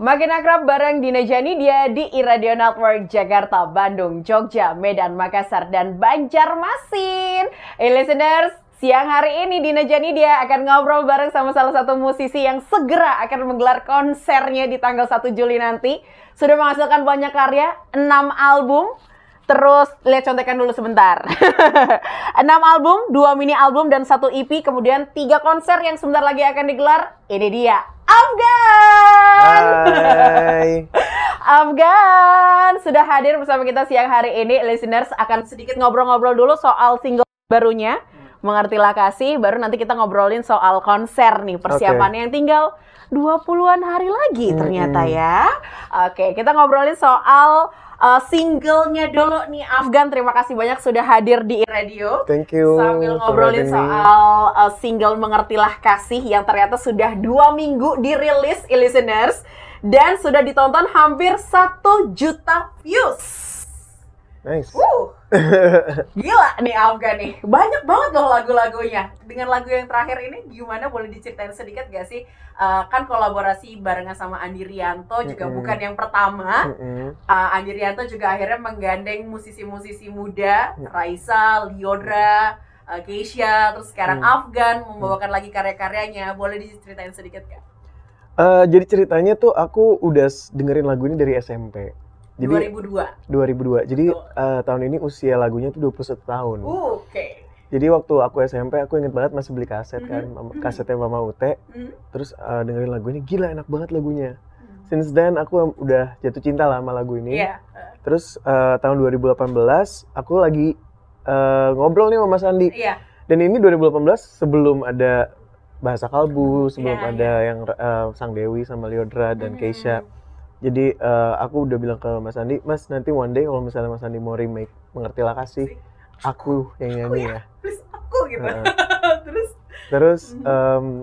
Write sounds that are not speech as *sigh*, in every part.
Makin akrab bareng Dina Jani dia di Iradio Network Jakarta, Bandung, Jogja, Medan, Makassar, dan Banjarmasin. Hey listeners, siang hari ini Dina Jani dia akan ngobrol bareng sama salah satu musisi yang segera akan menggelar konsernya di tanggal 1 Juli nanti. Sudah menghasilkan banyak karya, 6 album, Terus lihat contekan dulu sebentar. 6 *laughs* album, 2 mini album dan 1 EP, kemudian 3 konser yang sebentar lagi akan digelar. Ini dia Afgan. Hai. *laughs* Afgan sudah hadir bersama kita siang hari ini. Listeners akan sedikit ngobrol-ngobrol dulu soal single barunya mengertilah kasih baru nanti kita ngobrolin soal konser nih persiapannya okay. yang tinggal 20-an hari lagi hmm. ternyata ya. Oke, kita ngobrolin soal uh, singlenya dulu nih Afgan. Terima kasih banyak sudah hadir di Radio. Thank you. Sambil ngobrolin soal uh, single Mengertilah Kasih yang ternyata sudah dua minggu dirilis, e listeners, dan sudah ditonton hampir satu juta views. Nice. Woo. Uh. Gila nih Afgan nih, banyak banget loh lagu-lagunya. Dengan lagu yang terakhir ini gimana boleh diceritain sedikit gak sih? Uh, kan kolaborasi barengan sama Andi Rianto juga mm -hmm. bukan yang pertama. Mm -hmm. uh, Andi Rianto juga akhirnya menggandeng musisi-musisi muda, mm -hmm. Raisa, Liodra, eh, Keisha, terus sekarang -hmm. Afgan mm. membawakan lagi karya-karyanya. Boleh diceritain sedikit gak? Uh, jadi ceritanya tuh aku udah dengerin lagu ini dari SMP. Jadi 2002. 2002. Jadi uh, tahun ini usia lagunya tuh 21 tahun. Uh, Oke. Okay. Jadi waktu aku SMP aku inget banget masih beli kaset mm -hmm. kan, mm-hmm. Mm-hmm. kasetnya Mama Ute. Mm -hmm. Terus uh, dengerin lagu ini gila enak banget lagunya. Mm-hmm. Since then aku udah jatuh cinta lah sama lagu ini. Yeah. Terus uh, tahun 2018 aku lagi uh, ngobrol nih sama Mas Andi. Yeah. Dan ini 2018 sebelum ada bahasa kalbu, sebelum yeah, ada yeah. yang uh, Sang Dewi sama Liodra dan mm -hmm. Keisha jadi uh, aku udah bilang ke Mas Andi Mas nanti one day kalau misalnya Mas Andi mau remake mengertilah kasih aku yang nyanyi ya, ya, terus aku gitu uh, *laughs* terus terus um,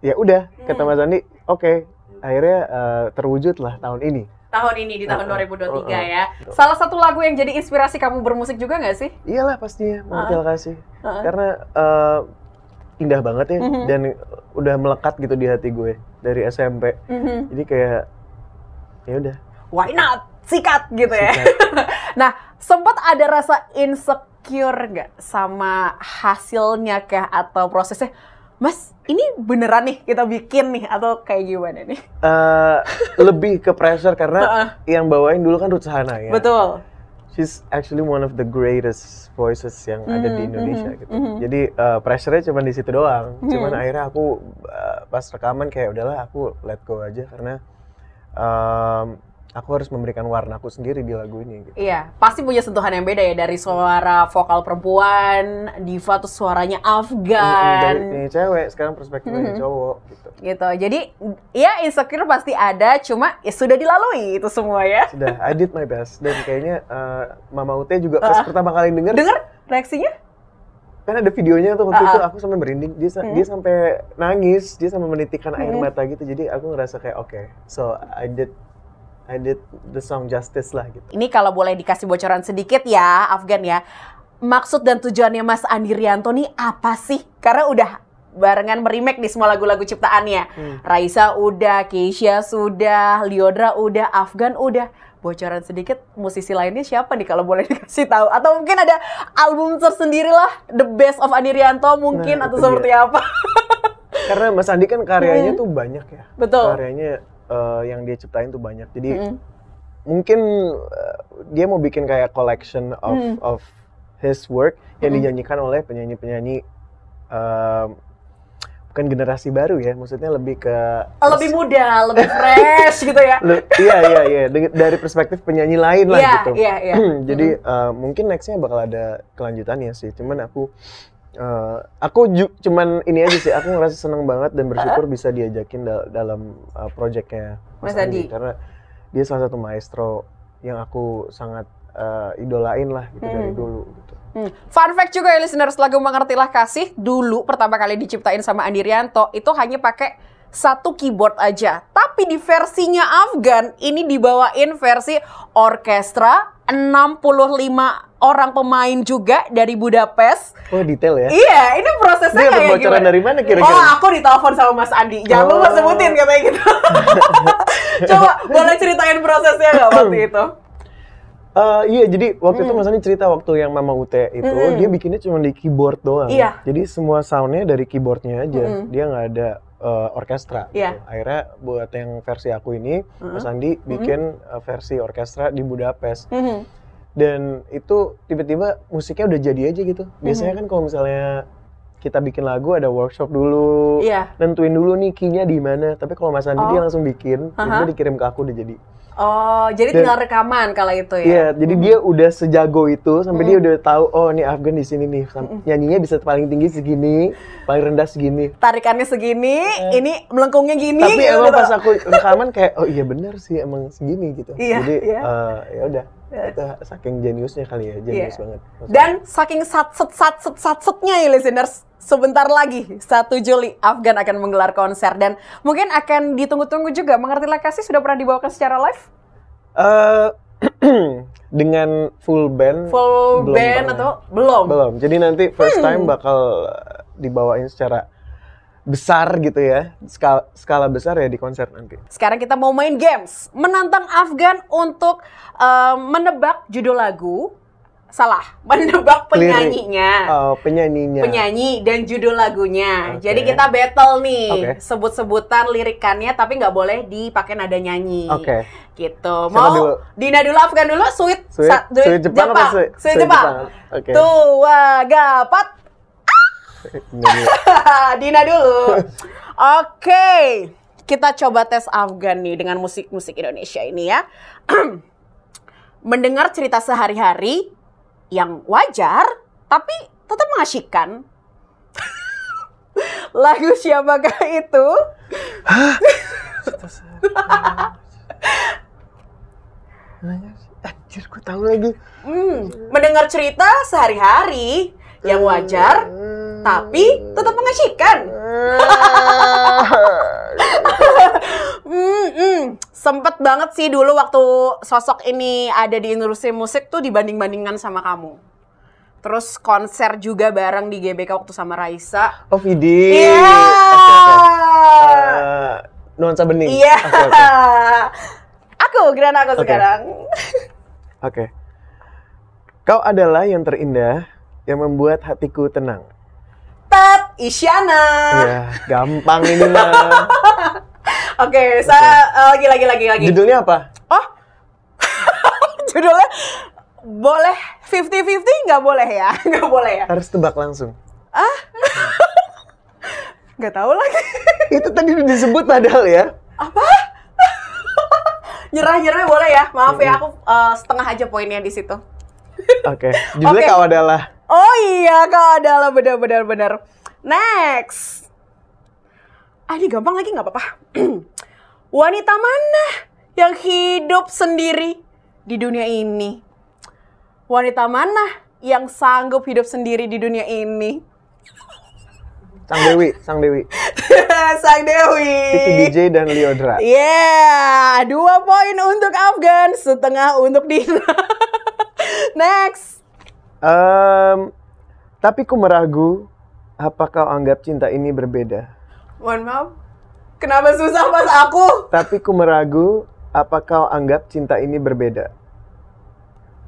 ya udah kata hmm. Mas Andi oke okay. akhirnya uh, terwujud lah tahun ini tahun ini di tahun uh, 2023 uh, uh, ya. Salah satu lagu yang jadi inspirasi kamu bermusik juga nggak sih? Iyalah pastinya, Mengertilah uh, Kasih. Uh, Karena uh, indah banget ya uh mhm. -huh. dan udah melekat gitu di hati gue dari SMP. Uh mhm. -huh. Jadi kayak ya udah why not sikat gitu ya. sikat. ya *laughs* nah sempat ada rasa insecure nggak sama hasilnya kayak atau prosesnya Mas, ini beneran nih kita bikin nih atau kayak gimana nih? Uh, lebih ke pressure karena yang bawain dulu kan Rutsahana ya. Betul. She's actually one of the greatest voices yang mm-hmm. ada di mm-hmm, Indonesia mm-hmm. gitu. Mm-hmm. Jadi uh, pressure-nya cuma di situ doang. Mm-hmm. Cuman akhirnya aku uh, pas rekaman kayak udahlah aku let go aja karena um, aku harus memberikan warna aku sendiri di lagu ini gitu. Iya, pasti punya sentuhan yang beda ya dari suara vokal perempuan, diva tuh suaranya Afgan. Dari ini cewek, sekarang perspektifnya mm-hmm. cowok gitu. Gitu. Jadi ya insecure pasti ada, cuma ya sudah dilalui itu semua ya. Sudah, I did my best dan kayaknya uh, Mama Ute juga pas pertama kali denger Denger reaksinya? kan ada videonya tuh waktu uh, uh. itu ah, ah. aku sampai merinding dia hmm. dia sampai nangis dia sampai menitikkan hmm. air mata gitu jadi aku ngerasa kayak oke okay, so I did I did the song justice lah gitu ini kalau boleh dikasih bocoran sedikit ya Afgan ya maksud dan tujuannya Mas Andi Rianto nih apa sih karena udah barengan merimek di semua lagu-lagu ciptaannya hmm. Raisa udah Keisha sudah Liodra udah Afgan udah bocoran sedikit musisi lainnya siapa nih kalau boleh *laughs* dikasih tahu atau mungkin ada album tersendiri lah the best of Andi Rianto mungkin nah, atau seperti dia. apa *laughs* karena Mas Andi kan karyanya hmm. tuh banyak ya betul karyanya uh, yang dia ciptain tuh banyak jadi hmm. mungkin uh, dia mau bikin kayak collection of hmm. of his work yang hmm. dinyanyikan oleh penyanyi penyanyi eh, bukan generasi baru ya, maksudnya lebih ke oh, lebih muda, lebih fresh gitu ya. Lu, *laughs* iya iya iya, dari perspektif penyanyi lain lah yeah, gitu. Iya iya. *clears throat* Jadi mm. uh, mungkin nextnya bakal ada kelanjutannya sih. Cuman aku uh, aku ju cuman ini aja sih, aku ngerasa seneng banget dan bersyukur uh? bisa diajakin da dalam uh, eh, proyeknya Mas, Mas Andi. Andi karena dia salah satu maestro yang aku sangat uh, idolain lah gitu hmm. dari dulu gitu. Hmm. Fun fact juga ya listeners, lagu Mengertilah Kasih dulu pertama kali diciptain sama Andi Rianto itu hanya pakai satu keyboard aja. Tapi di versinya Afgan ini dibawain versi orkestra 65 orang pemain juga dari Budapest. Oh, detail ya. Iya, ini prosesnya kayak gimana? dari mana kira-kira? Oh, aku ditelepon sama Mas Andi. Jangan oh. lupa sebutin katanya gitu. *laughs* Coba boleh ceritain prosesnya nggak waktu *laughs* itu? Uh, iya jadi waktu hmm. itu misalnya cerita waktu yang Mama Ute itu hmm, hmm. dia bikinnya cuma di keyboard doang. Iya. Jadi semua soundnya dari keyboardnya aja. Hmm. hmm. Dia nggak ada uh, orkestra. Gitu. Iya. Gitu. Akhirnya buat yang versi aku ini hmm. Mas Andi hmm. bikin hmm. versi orkestra di Budapest. Hmm. Dan itu tiba-tiba musiknya udah jadi aja gitu. Biasanya kan kalau misalnya kita bikin lagu ada workshop dulu yeah. nentuin dulu nih key di mana tapi kalau Mas Andi oh. dia langsung bikin uh -huh. dikirim ke aku udah jadi Oh, jadi Dan, iya. tinggal rekaman kalau itu ya. Iya, yeah, jadi hmm. dia udah sejago itu sampai dia hmm. udah tahu oh nih Afgan di sini nih. Hmm. Nyanyinya bisa paling tinggi segini, paling rendah segini. Tarikannya segini, eh. ini melengkungnya gini. Tapi gitu. emang pas aku rekaman kayak oh iya benar sih emang segini gitu. Iya, yeah, jadi yeah. Iya. uh, ya udah Ya. itu saking jeniusnya kali ya jenius yeah. banget Maksudnya. dan saking sat set sat set sat setnya ya listeners sebentar lagi 1 Juli Afgan akan menggelar konser dan mungkin akan ditunggu-tunggu juga mengertilah kasih sudah pernah dibawakan secara live uh, *clears throat* dengan full band full belum band pernah. atau belum belum jadi nanti first hmm. time bakal dibawain secara besar gitu ya skala, skala besar ya di konser nanti. Sekarang kita mau main games, menantang Afgan untuk uh, menebak judul lagu salah *laughs* menebak penyanyinya, oh, penyanyinya, penyanyi dan judul lagunya. Okay. Jadi kita battle nih, okay. sebut-sebutan lirikannya tapi nggak boleh dipakai nada nyanyi. Oke. Okay. Gitu. Siapa Mau dulu? Dina dulu, Afgan dulu, sweet, sweet, sweet Jepang, Jepang. Sweet, sweet Jepang. Jepang. Okay. Tua gapat. *laughs* Dina dulu. Oke, okay. kita coba tes Afgan nih dengan musik-musik Indonesia ini ya. *clears throat* Mendengar cerita sehari-hari yang wajar, tapi tetap mengasyikkan. *laughs* Lagu siapakah itu? *laughs* Anjir, gue tahu lagi. Hmm, mendengar cerita sehari-hari yang wajar, hmm tapi tetap mengasihkan. *laughs* Hmm, hmm, Sempet banget sih dulu waktu sosok ini ada di industri musik tuh dibanding-bandingkan sama kamu. Terus konser juga bareng di GBK waktu sama Raisa. Oh, Vidi. Iya. Yeah. Okay, okay. uh, eh, nuansa bening. Iya. Yeah. Okay, okay. Aku, Grana aku okay. sekarang. Oke. Okay. Kau adalah yang terindah yang membuat hatiku tenang. Isyana. Ya, gampang ini mah. *laughs* Oke, okay, okay, uh, eh, lagi lagi lagi lagi. Judulnya apa? Oh. *laughs* Judulnya boleh 50-50 nggak boleh ya? *laughs* Nggak boleh ya? Harus tebak langsung. Ah? nggak tahu lagi. Itu tadi udah disebut padahal ya. Apa? Nyerah-nyerah boleh ya? Maaf ya, aku uh, setengah aja poinnya di situ. Oke, okay. judulnya okay. Kau adalah. Oh iya, Kau adalah benar-benar benar. benar. Next. Ah, ini gampang lagi nggak apa-apa. *clears throat* Wanita mana yang hidup sendiri di dunia ini? Wanita mana yang sanggup hidup sendiri di dunia ini? Sang Dewi, Sang Dewi. *laughs* Sang Dewi. Titi DJ dan Liodra. Yeah, dua poin untuk Afgan, setengah untuk Dina. *laughs* Next. Um, tapi ku meragu apa kau anggap cinta ini berbeda? Mohon maaf, kenapa susah pas aku? Tapi ku meragu, apa kau anggap cinta ini berbeda?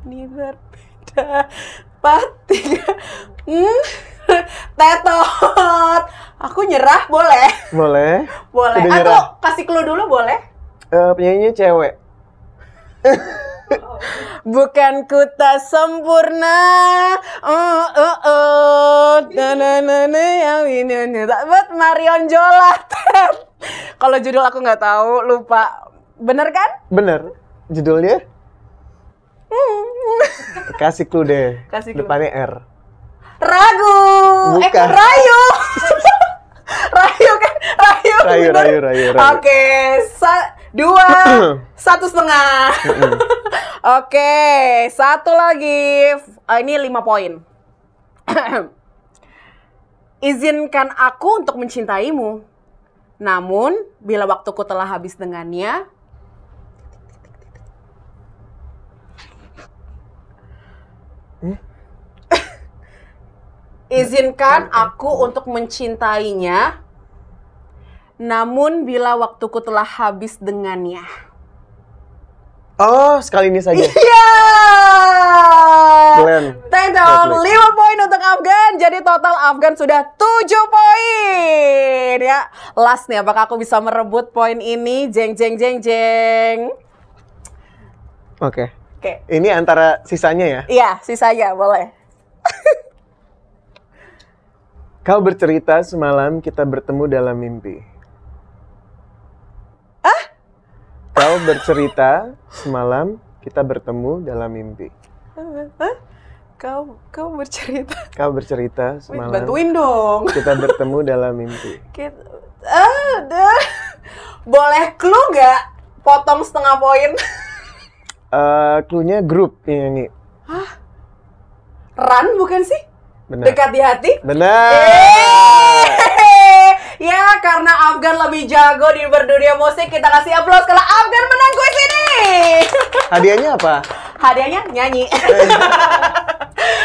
Ini berbeda. pasti. Hmm. Tetot. Aku nyerah boleh? Boleh. Boleh. Udah kasih clue dulu boleh? Uh, penyanyinya cewek. *laughs* Bukan ku tak sempurna. Oh oh oh. Na na na na yang ini ini. Buat Marion Jola. *laughs* Kalau judul aku nggak tahu, lupa. Bener kan? Bener. Judulnya? Hmm. *laughs* Kasih clue deh. Kasih clue. Depannya R. Ragu. Eh, Bukan. Eh, rayu. *laughs* rayu kan? Rayu. Rayu, rayu, rayu, rayu. Oke. Okay. Sa dua, *clears throat* satu setengah. *laughs* Oke, satu lagi. Ah, ini lima poin. *clears throat* Izinkan aku untuk mencintaimu. Namun, bila waktuku telah habis dengannya, eh? *laughs* izinkan aku untuk mencintainya namun bila waktuku telah habis dengannya. Oh, sekali ini saja. *laughs* Iya. Yeah! Glenn. lima 5 poin untuk Afgan. Jadi total Afgan sudah 7 poin. Ya, last nih apakah aku bisa merebut poin ini? Jeng jeng jeng jeng. Oke. Okay. Oke. Okay. Ini antara sisanya ya? Iya, sisanya boleh. *laughs* Kau bercerita semalam kita bertemu dalam mimpi. Kau bercerita semalam kita bertemu dalam mimpi. Hah? Kau kau bercerita. Kau bercerita semalam. Bantuin dong. Kita bertemu dalam mimpi. Kita, ah, Boleh clue gak? Potong setengah poin. Uh, clue-nya grup ini. Hah? Run bukan sih? Benar. Dekat di hati? Benar. Eee! Eh. Ya, karena Afgan lebih jago di berdunia musik, kita kasih aplaus kalau Afgan menang kuis ini. *laughs* Hadiahnya apa? Hadiahnya nyanyi. *laughs*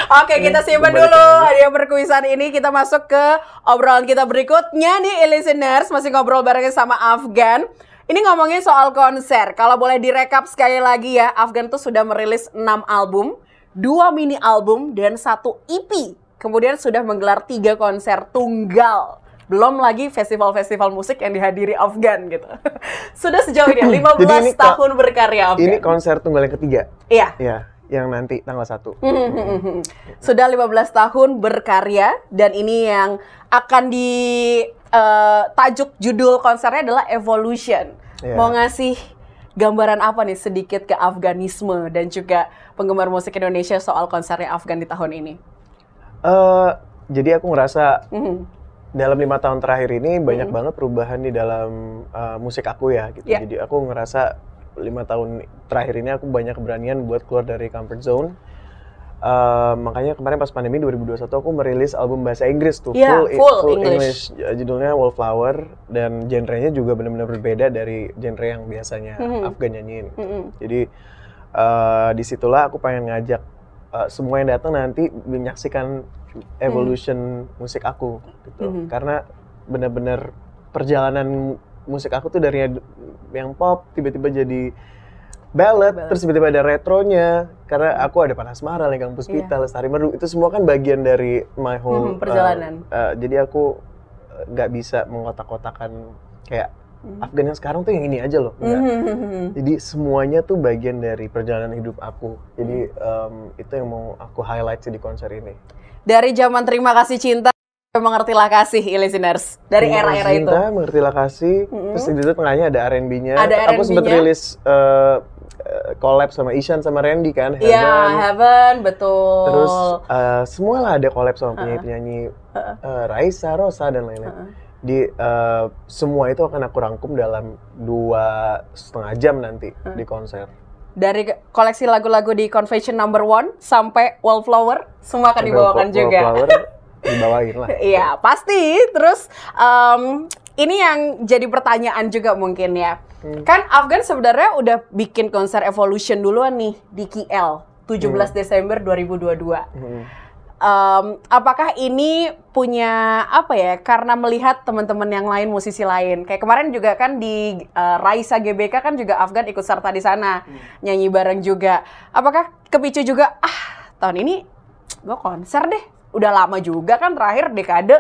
Eh. Oke, kita simpan dulu hadiah perkuisan ini. Kita masuk ke obrolan kita berikutnya nih, listeners. Masih ngobrol bareng sama Afgan. Ini ngomongin soal konser. Kalau boleh direkap sekali lagi ya, Afgan tuh sudah merilis 6 album, 2 mini album, dan satu EP. Kemudian sudah menggelar tiga konser tunggal. Belum lagi festival-festival musik yang dihadiri Afgan gitu. *laughs* Sudah sejauh ini 15 ya, *clears throat* ini tahun berkarya Afgan. Ini konser tunggal yang ketiga. Iya. Iya yang nanti tanggal 1. Hmm, hmm, hmm. Sudah 15 tahun berkarya dan ini yang akan di uh, tajuk judul konsernya adalah Evolution. Yeah. Mau ngasih gambaran apa nih sedikit ke Afganisme dan juga penggemar musik Indonesia soal konsernya Afgan di tahun ini? Uh, jadi aku ngerasa mm -hmm dalam lima tahun terakhir ini banyak mm. banget perubahan di dalam uh, musik aku ya gitu. Yeah. Jadi aku ngerasa lima tahun terakhir ini aku banyak keberanian buat keluar dari comfort zone. Uh, makanya kemarin pas pandemi 2021 aku merilis album bahasa Inggris tuh yeah, full, full, full English. English ya, judulnya Wallflower dan genrenya juga benar-benar berbeda dari genre yang biasanya mm -hmm. Afgan nyanyiin. Mm -hmm. Jadi uh, disitulah aku pengen ngajak Eh, semua yang datang nanti menyaksikan evolution hmm. musik aku gitu hmm. karena benar-benar perjalanan musik aku tuh dari yang pop tiba-tiba jadi ballad, terus tiba-tiba ada retronya karena aku ada panas marah yang kampus yeah. lestari merdu itu semua kan bagian dari my whole hmm, eh, perjalanan uh, uh, jadi aku nggak bisa mengotak-kotakan kayak hmm. Afgan yang sekarang tuh yang ini aja loh Mm Hmm. jadi semuanya tuh bagian dari perjalanan hidup aku jadi um, itu yang mau aku highlight sih di konser ini dari zaman terima kasih cinta mengertilah kasih listeners dari era-era itu. Cinta, mengertilah kasih. Mm -hmm. Terus di situ tengahnya ada R&B-nya. Ada R&B-nya. Aku sempat rilis uh, Eh, collab sama Ishan sama Randy kan iya, Heaven. Iya, Heaven, betul. Terus uh, eh, semua lah ada collab sama penyanyi-penyanyi uh-uh. uh uh-uh. eh, Raisa, Rosa dan lain-lain. Uh Di uh, semua itu akan aku rangkum dalam dua setengah jam nanti uh di konser. Dari koleksi lagu-lagu di Confession Number One sampai Wallflower, semua akan dibawakan juga. Wallflower dibawain lah. *laughs* Iya, pasti. Terus um, ini yang jadi pertanyaan juga mungkin ya. Hmm. Kan Afgan sebenarnya udah bikin konser Evolution duluan nih di KL 17 hmm. Desember 2022. Hmm. Um, apakah ini punya apa ya? Karena melihat teman-teman yang lain musisi lain. Kayak kemarin juga kan di uh, Raisa GBK kan juga Afgan ikut serta di sana hmm. nyanyi bareng juga. Apakah kepicu juga ah tahun ini gue konser deh. Udah lama juga kan terakhir dekade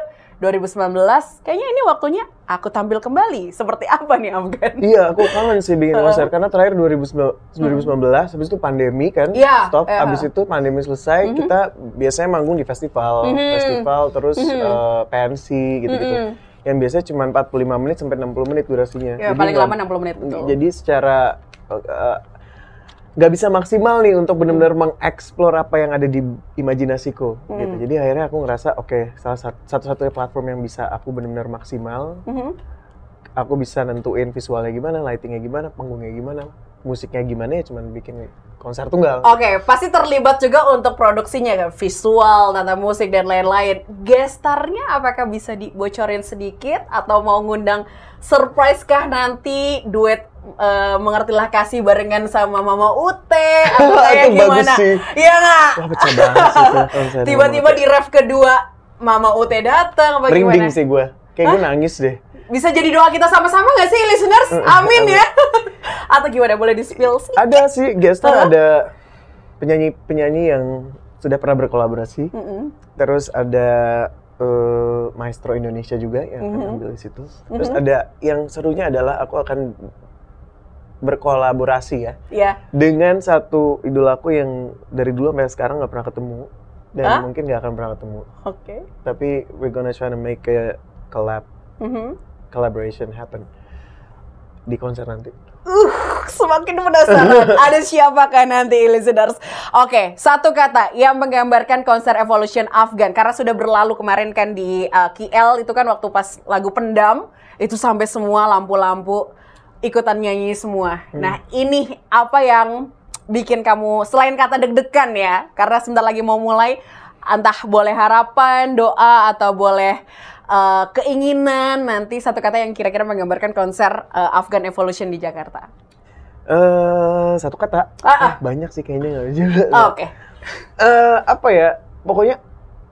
2019 kayaknya ini waktunya aku tampil kembali seperti apa nih Afgan? Iya, aku kangen sih bikin konser karena terakhir 2019, 2019 hmm. habis itu pandemi kan, yeah, stop. Yeah. Habis eh. itu pandemi selesai, mm -hmm. kita biasanya manggung di festival, mm -hmm. festival terus mm -hmm. uh, eh, pensi gitu-gitu. Mm -hmm. Yang biasanya cuma 45 menit sampai 60 menit durasinya. Ya, jadi paling lama 60 menit betul. Jadi secara eh, nggak bisa maksimal nih untuk benar-benar hmm. mengeksplor apa yang ada di imajinasiku mm. gitu. Jadi akhirnya aku ngerasa oke okay, salah satu-satunya platform yang bisa aku benar-benar maksimal. -hmm. Aku bisa nentuin visualnya gimana, lightingnya gimana, panggungnya gimana, musiknya gimana ya cuman bikin konser tunggal. Oke, okay, pasti terlibat juga untuk produksinya kan, visual, tata musik dan lain-lain. Gestarnya apakah bisa dibocorin sedikit atau mau ngundang surprise kah nanti duet uh, mengertilah kasih barengan sama Mama Ute *laughs* atau kayak gimana? sih. Iya nggak? Tiba-tiba di ref kedua Mama Ute datang apa Rinding gimana? sih gue. Kayak gue nangis deh. Bisa jadi doa kita sama-sama gak sih listeners? Amin ya. *laughs* atau gimana boleh di spill sih? Ada sih, Gestar uh -huh. ada penyanyi-penyanyi yang sudah pernah berkolaborasi. Mm -hmm. Terus ada uh, maestro Indonesia juga yang mm -hmm. ambil di situ. Terus mm -hmm. ada yang serunya adalah aku akan berkolaborasi ya yeah. dengan satu idol aku yang dari dulu sampai sekarang nggak pernah ketemu dan huh? mungkin nggak akan pernah ketemu. Oke. Okay. Tapi we're gonna try to make a collab mm -hmm. collaboration happen di konser nanti uh, semakin penasaran *laughs* ada siapakah nanti listeners. Oke, satu kata yang menggambarkan konser Evolution Afgan karena sudah berlalu kemarin kan di uh, KL itu kan waktu pas lagu Pendam itu sampai semua lampu-lampu ikutan nyanyi semua. Hmm. Nah, ini apa yang bikin kamu selain kata deg-degan ya karena sebentar lagi mau mulai entah boleh harapan, doa atau boleh Eh, keinginan nanti satu kata yang kira-kira menggambarkan konser uh, Afghan Evolution di Jakarta? Uh, satu kata. Ah, ah. banyak sih kayaknya nggak juga. Oh, Oke. Okay. Uh, apa ya? Pokoknya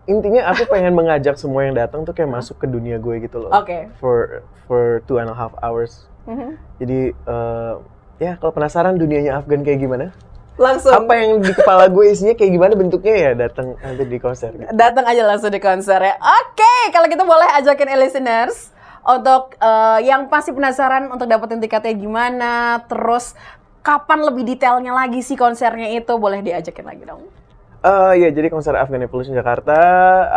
intinya aku pengen mengajak semua yang datang tuh kayak masuk ke dunia gue gitu loh. Oke. Okay. For for two and a half hours. Mm -hmm. Jadi uh, ya kalau penasaran dunianya Afgan kayak gimana? langsung apa yang di kepala gue isinya kayak gimana bentuknya ya datang nanti di konser datang aja langsung di konser ya oke okay, kalau gitu boleh ajakin e listeners untuk uh, yang pasti penasaran untuk dapetin tiketnya gimana terus kapan lebih detailnya lagi sih konsernya itu boleh diajakin lagi dong Uh, ya, jadi konser Afghan Evolution Jakarta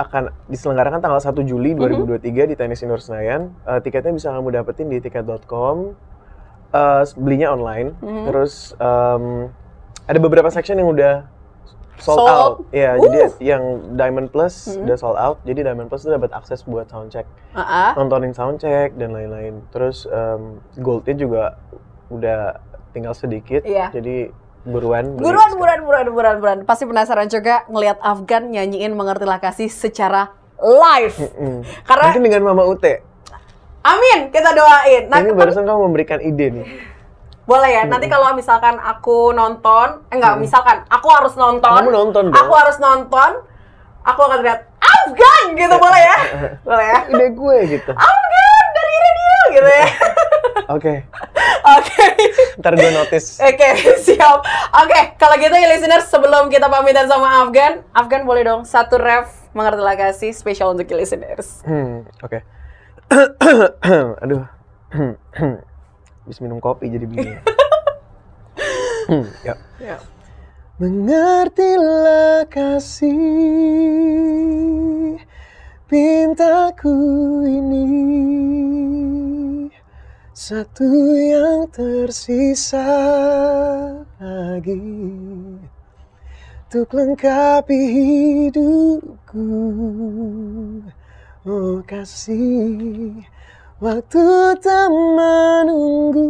akan diselenggarakan tanggal 1 Juli 2023 mm -hmm. di tennis Indoor Senayan. Uh, tiketnya bisa kamu dapetin di tiket.com. Uh, belinya online. Mm -hmm. Terus um, ada beberapa section yang udah sold, sold out. Ya, jadi yang Diamond Plus hmm. udah sold out. Jadi Diamond Plus itu dapat akses buat sound check. Uh -uh. Nontonin sound check dan lain-lain. Terus um, Gold-nya juga udah tinggal sedikit. Yeah. Jadi buruan buruan buruan buruan buruan buruan pasti penasaran juga ngelihat Afgan nyanyiin mengertilah kasih secara live mm -hmm. karena mungkin dengan Mama Ute Amin kita doain nah, ini barusan kamu memberikan ide nih boleh ya. Nanti kalau misalkan aku nonton, eh, enggak, hmm. misalkan aku harus nonton. Kamu nonton Aku harus nonton. Aku akan lihat Afgan gitu *laughs* boleh ya? Boleh ya? Ide gue gitu. Afgan dari radio gitu ya. *laughs* Oke. Oke. Ntar gue notice. Oke, okay, *laughs* siap. Oke, okay, kalau gitu ya listeners, sebelum kita pamitan sama Afgan, Afgan boleh dong satu ref mengerti kasih spesial untuk listeners. Hmm, oke. Okay. *clears throat* Aduh. *clears throat* habis minum kopi jadi begini. *laughs* hmm, ya. ya. Mengertilah kasih pintaku ini satu yang tersisa lagi untuk lengkapi hidupku oh kasih Waktu tak menunggu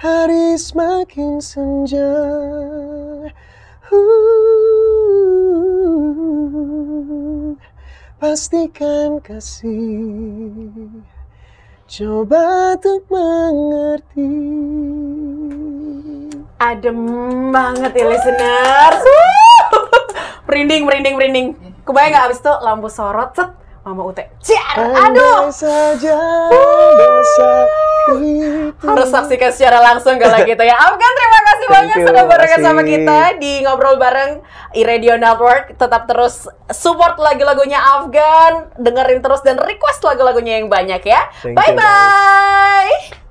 Hari semakin senja uh, Pastikan kasih Coba tuh mengerti Adem banget ya listeners *laughs* Merinding, merinding, merinding Kebayang gak abis itu lampu sorot set Mama Ute. Ciar! Aduh! Saja Harus saksikan secara langsung kalau gitu ya. Afgan, terima kasih Thank banyak you, sudah bareng sama kita di Ngobrol Bareng iRadio Network. Tetap terus support lagu-lagunya Afgan, dengerin terus dan request lagu-lagunya yang banyak ya. Bye-bye!